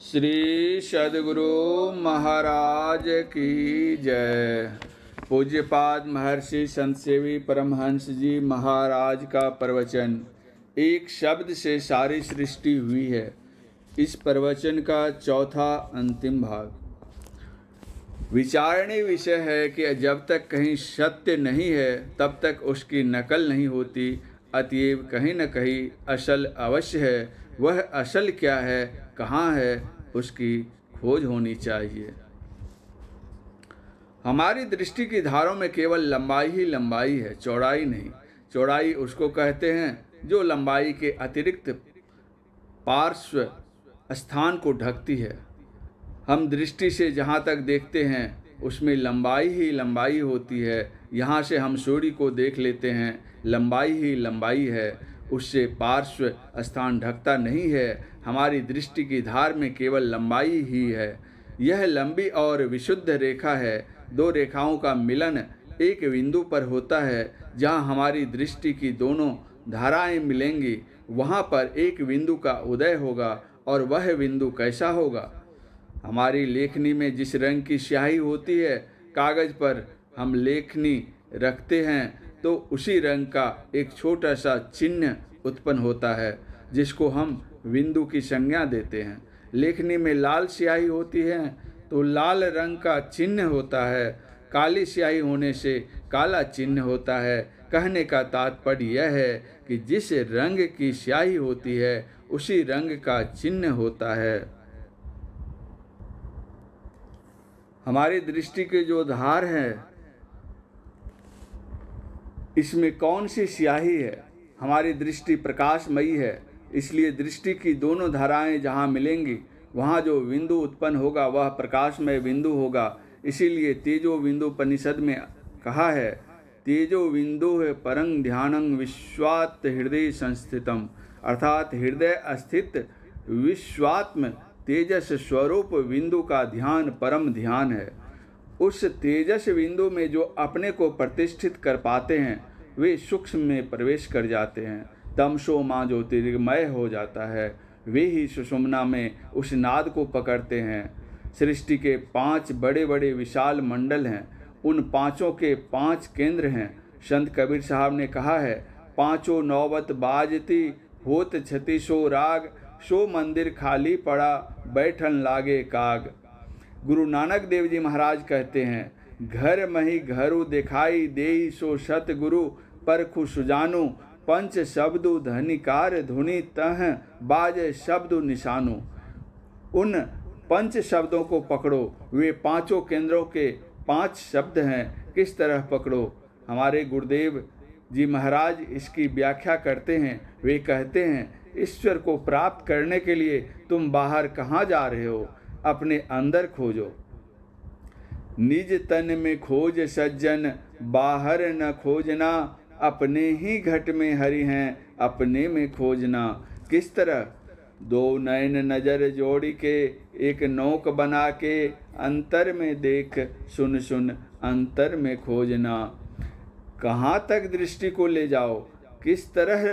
श्री सदगुरु महाराज की जय पूज्यपाद महर्षि संतसेवी परमहंस जी महाराज का प्रवचन एक शब्द से सारी सृष्टि हुई है इस प्रवचन का चौथा अंतिम भाग विचारणीय विषय है कि जब तक कहीं सत्य नहीं है तब तक उसकी नकल नहीं होती अतएव कहीं न कहीं असल अवश्य है वह असल क्या है कहाँ है उसकी खोज होनी चाहिए हमारी दृष्टि की धारों में केवल लंबाई ही लंबाई है चौड़ाई नहीं चौड़ाई उसको कहते हैं जो लंबाई के अतिरिक्त पार्श्व स्थान को ढकती है हम दृष्टि से जहाँ तक देखते हैं उसमें लंबाई ही लंबाई होती है यहाँ से हम सूर्य को देख लेते हैं लंबाई ही लंबाई है उससे पार्श्व स्थान ढकता नहीं है हमारी दृष्टि की धार में केवल लंबाई ही है यह लंबी और विशुद्ध रेखा है दो रेखाओं का मिलन एक बिंदु पर होता है जहाँ हमारी दृष्टि की दोनों धाराएं मिलेंगी वहाँ पर एक बिंदु का उदय होगा और वह बिंदु कैसा होगा हमारी लेखनी में जिस रंग की स्याही होती है कागज़ पर हम लेखनी रखते हैं तो उसी रंग का एक छोटा सा चिन्ह उत्पन्न होता है जिसको हम बिंदु की संज्ञा देते हैं लेखनी में लाल स्याही होती है तो लाल रंग का चिन्ह होता है काली स्याही होने से काला चिन्ह होता है कहने का तात्पर्य यह है कि जिस रंग की स्याही होती है उसी रंग का चिन्ह होता है हमारी दृष्टि के जो धार हैं इसमें कौन सी स्याही है हमारी दृष्टि प्रकाशमयी है इसलिए दृष्टि की दोनों धाराएं जहाँ मिलेंगी वहाँ जो बिंदु उत्पन्न होगा वह प्रकाशमय बिंदु होगा इसीलिए तेजो बिंदु परिषद में कहा है तेजो बिंदु है परंग ध्यानंग विश्वात हृदय संस्थितम अर्थात हृदय स्थित विश्वात्म तेजस स्वरूप बिंदु का ध्यान परम ध्यान है उस तेजस बिंदु में जो अपने को प्रतिष्ठित कर पाते हैं वे सूक्ष्म में प्रवेश कर जाते हैं तमसो माँ ज्योतिर्गमय हो जाता है वे ही सुषुमना में उस नाद को पकड़ते हैं सृष्टि के पांच बड़े बड़े विशाल मंडल हैं उन पांचों के पांच केंद्र हैं संत कबीर साहब ने कहा है पांचों नौबत बाजती होत छति राग सो मंदिर खाली पड़ा बैठन लागे काग गुरु नानक देव जी महाराज कहते हैं घर मही घरु दिखाई दे सो सत गुरु पर खुशानु पंच शब्दु धनिकार धुनि तह बाज शब्दु निशानु उन पंच शब्दों को पकड़ो वे पांचों केंद्रों के पांच शब्द हैं किस तरह पकड़ो हमारे गुरुदेव जी महाराज इसकी व्याख्या करते हैं वे कहते हैं ईश्वर को प्राप्त करने के लिए तुम बाहर कहाँ जा रहे हो अपने अंदर खोजो निज तन में खोज सज्जन बाहर न खोजना अपने ही घट में हरि हैं अपने में खोजना किस तरह दो नयन नजर जोड़ी के एक नोक बना के अंतर में देख सुन सुन अंतर में खोजना कहाँ तक दृष्टि को ले जाओ किस तरह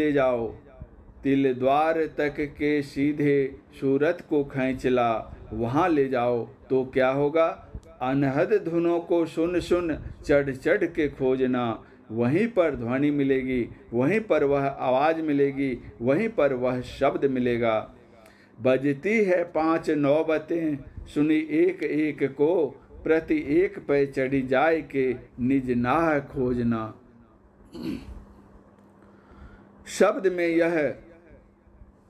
ले जाओ तिल द्वार तक के सीधे सूरत को खींच ला वहाँ ले जाओ तो क्या होगा अनहद धुनों को सुन सुन चढ़ चढ़ के खोजना वहीं पर ध्वनि मिलेगी वहीं पर वह आवाज़ मिलेगी वहीं पर वह शब्द मिलेगा बजती है पांच नौबतें सुनी एक एक को प्रति एक पे चढ़ी जाए के निज नाह खोजना शब्द में यह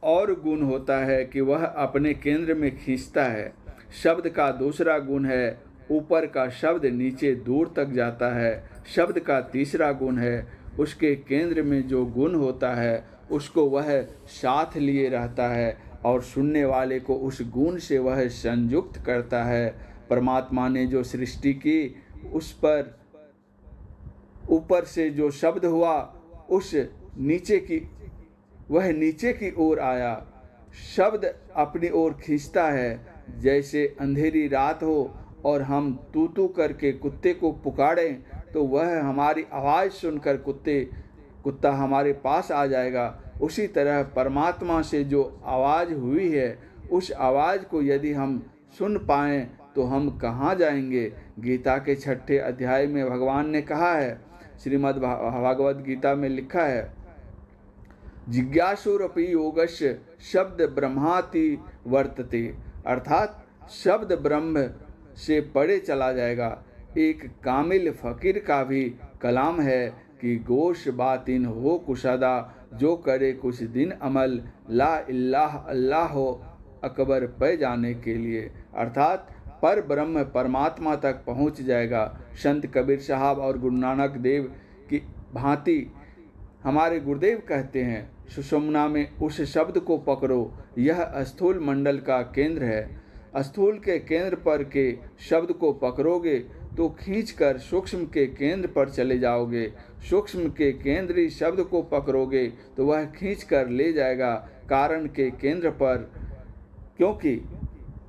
और गुण होता है कि वह अपने केंद्र में खींचता है शब्द का दूसरा गुण है ऊपर का शब्द नीचे दूर तक जाता है शब्द का तीसरा गुण है उसके केंद्र में जो गुण होता है उसको वह साथ लिए रहता है और सुनने वाले को उस गुण से वह संयुक्त करता है परमात्मा ने जो सृष्टि की उस पर ऊपर से जो शब्द हुआ उस नीचे की वह नीचे की ओर आया शब्द अपनी ओर खींचता है जैसे अंधेरी रात हो और हम तू तू करके कुत्ते को पुकारें तो वह हमारी आवाज़ सुनकर कुत्ते कुत्ता हमारे पास आ जाएगा उसी तरह परमात्मा से जो आवाज़ हुई है उस आवाज़ को यदि हम सुन पाएँ तो हम कहाँ जाएंगे गीता के छठे अध्याय में भगवान ने कहा है श्रीमद् भागवत गीता में लिखा है जिज्ञासुरपी योगश शब्द ब्रह्माति वर्तते अर्थात शब्द ब्रह्म से पड़े चला जाएगा एक कामिल फकीर का भी कलाम है कि गोश बातिन हो कुशादा जो करे कुछ दिन अमल ला इल्लाह अल्लाह हो अकबर पे जाने के लिए अर्थात पर ब्रह्म परमात्मा तक पहुंच जाएगा संत कबीर साहब और गुरु नानक देव की भांति हमारे गुरुदेव कहते हैं सुषमना में उस शब्द को पकड़ो यह स्थूल मंडल का केंद्र है स्थूल के केंद्र पर के शब्द को पकड़ोगे तो खींच कर सूक्ष्म के केंद्र पर चले जाओगे सूक्ष्म के केंद्रीय शब्द को पकड़ोगे तो वह खींच कर ले जाएगा कारण के केंद्र पर क्योंकि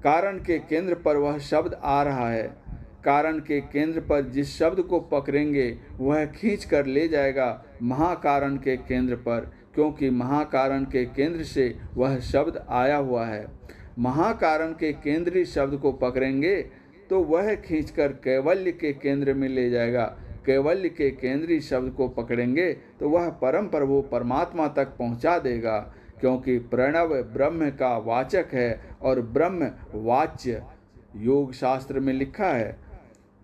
कारण के केंद्र पर वह शब्द आ रहा है कारण के केंद्र पर जिस शब्द को पकड़ेंगे वह खींच कर ले जाएगा महाकारण के केंद्र पर क्योंकि महाकारण के केंद्र से वह शब्द आया हुआ है महाकारण के केंद्रीय शब्द को पकड़ेंगे तो वह खींचकर कैवल्य के केंद्र में ले जाएगा कैवल्य के केंद्रीय शब्द को पकड़ेंगे तो वह परम प्रभु परमात्मा तक पहुंचा देगा क्योंकि प्रणव ब्रह्म का वाचक है और ब्रह्म वाच्य योग शास्त्र में लिखा है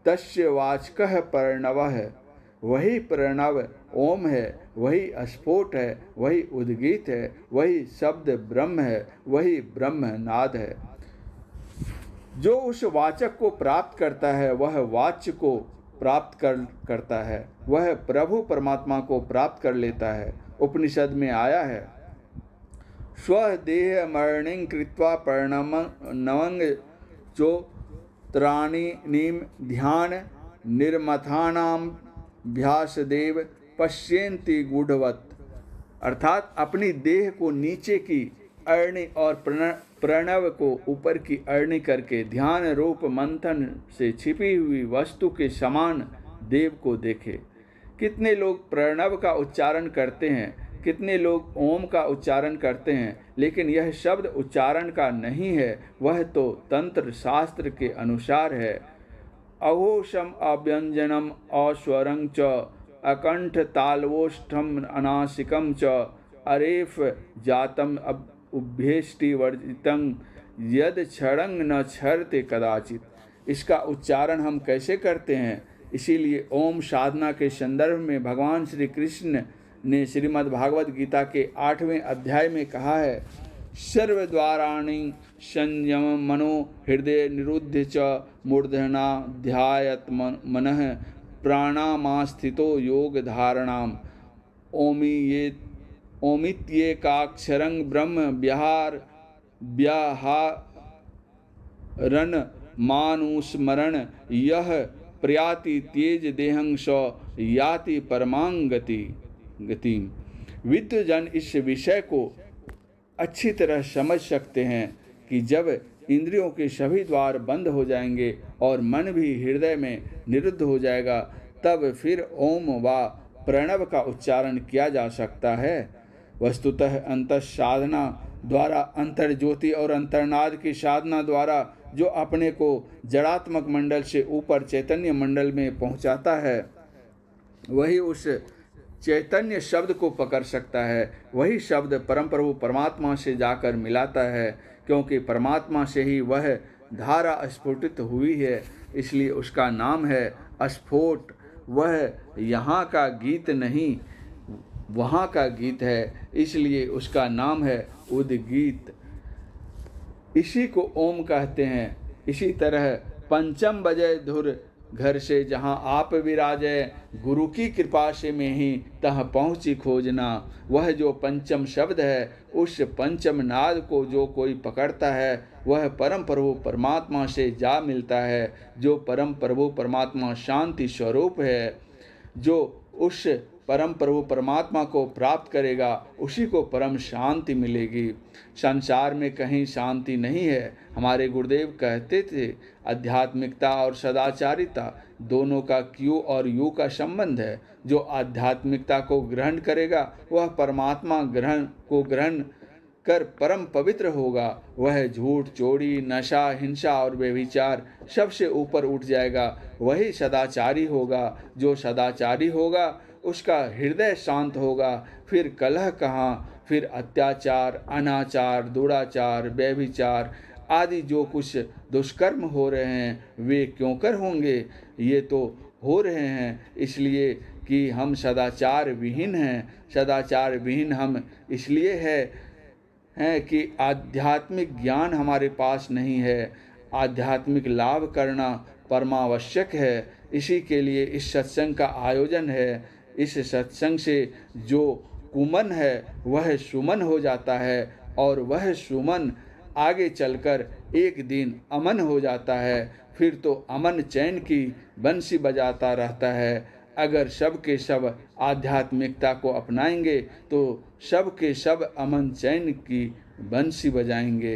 तस्य वाचक प्रणव है वही प्रणव ओम है वही अस्फोट है वही उद्गीत है वही शब्द ब्रह्म है वही ब्रह्म नाद है जो उस वाचक को प्राप्त करता है वह वाच्य को प्राप्त कर करता है वह प्रभु परमात्मा को प्राप्त कर लेता है उपनिषद में आया है स्वदेह मरणिंग कृत्वा प्रणम नवंग जो त्राणि नीम ध्यान निर्मथानाम भ्यासदेव पश्यंती गुढ़वत अर्थात अपनी देह को नीचे की अर्णि और प्रणव को ऊपर की अर्णि करके ध्यान रूप मंथन से छिपी हुई वस्तु के समान देव को देखे कितने लोग प्रणव का उच्चारण करते हैं कितने लोग ओम का उच्चारण करते हैं लेकिन यह शब्द उच्चारण का नहीं है वह तो तंत्र शास्त्र के अनुसार है अघोषम अव्यंजनम अस्वरंग च अकंठ तालवोष्ठम अनाशिकम च अरेफ जातम अब यद क्षरंग न क्षरते कदाचित इसका उच्चारण हम कैसे करते हैं इसीलिए ओम साधना के संदर्भ में भगवान श्री कृष्ण ने श्रीमद् भागवत गीता के आठवें अध्याय में कहा है सर्व द्वाराणी संयम मनो हृदय निरुद्ध च मूर्धना ध्यायत मन प्राणामास्थितो योग धारणाम ओमी ये ओमित ये काक्षरंग ब्रह्म बिहार व्याहारन मानुस्मरण यह प्रयाति तेज देहंश याति परमांगति गति विद्वजन इस विषय को अच्छी तरह समझ सकते हैं कि जब इंद्रियों के सभी द्वार बंद हो जाएंगे और मन भी हृदय में निरुद्ध हो जाएगा तब फिर ओम व प्रणव का उच्चारण किया जा सकता है वस्तुतः अंत साधना द्वारा अंतर ज्योति और अंतर्नाद की साधना द्वारा जो अपने को जड़ात्मक मंडल से ऊपर चैतन्य मंडल में पहुंचाता है वही उस चैतन्य शब्द को पकड़ सकता है वही शब्द परम प्रभु परमात्मा से जाकर मिलाता है क्योंकि परमात्मा से ही वह धारा स्फुटित हुई है इसलिए उसका नाम है स्फोट वह यहाँ का गीत नहीं वहाँ का गीत है इसलिए उसका नाम है उदगीत इसी को ओम कहते हैं इसी तरह पंचम बजय धुर घर से जहाँ आप विराजय गुरु की कृपा से में ही तह पहुँची खोजना वह जो पंचम शब्द है उस पंचम नाद को जो कोई पकड़ता है वह परम प्रभु परमात्मा से जा मिलता है जो परम प्रभु परमात्मा शांति स्वरूप है जो उस परम प्रभु परमात्मा को प्राप्त करेगा उसी को परम शांति मिलेगी संसार में कहीं शांति नहीं है हमारे गुरुदेव कहते थे आध्यात्मिकता और सदाचारिता दोनों का क्यू और यू का संबंध है जो आध्यात्मिकता को ग्रहण करेगा वह परमात्मा ग्रहण को ग्रहण कर परम पवित्र होगा वह झूठ चोरी नशा हिंसा और व्यभिचार सबसे ऊपर उठ जाएगा वही सदाचारी होगा जो सदाचारी होगा उसका हृदय शांत होगा फिर कलह कहाँ फिर अत्याचार अनाचार दुराचार व्यभिचार आदि जो कुछ दुष्कर्म हो रहे हैं वे क्यों कर होंगे ये तो हो रहे हैं इसलिए कि हम सदाचार विहीन हैं सदाचार विहीन हम इसलिए है हैं कि आध्यात्मिक ज्ञान हमारे पास नहीं है आध्यात्मिक लाभ करना परमावश्यक है इसी के लिए इस सत्संग का आयोजन है इस सत्संग से जो कुमन है वह सुमन हो जाता है और वह सुमन आगे चलकर एक दिन अमन हो जाता है फिर तो अमन चैन की बंसी बजाता रहता है अगर सब के सब आध्यात्मिकता को अपनाएंगे तो सब के सब अमन चैन की बंसी बजाएंगे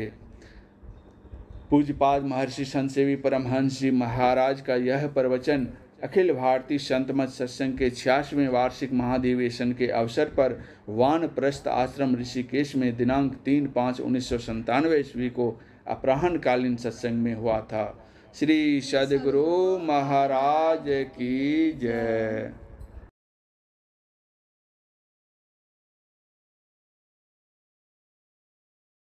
पूज्यपाद महर्षि संसेवी परमहंस जी महाराज का यह प्रवचन अखिल भारतीय संतमत सत्संग के छियासवें वार्षिक महाधिवेशन के अवसर पर वान प्रस्थ आश्रम ऋषिकेश में दिनांक तीन पाँच उन्नीस सौ संतानवे ईस्वी को अपराहकालीन सत्संग में हुआ था श्री सदगुरु महाराज की जय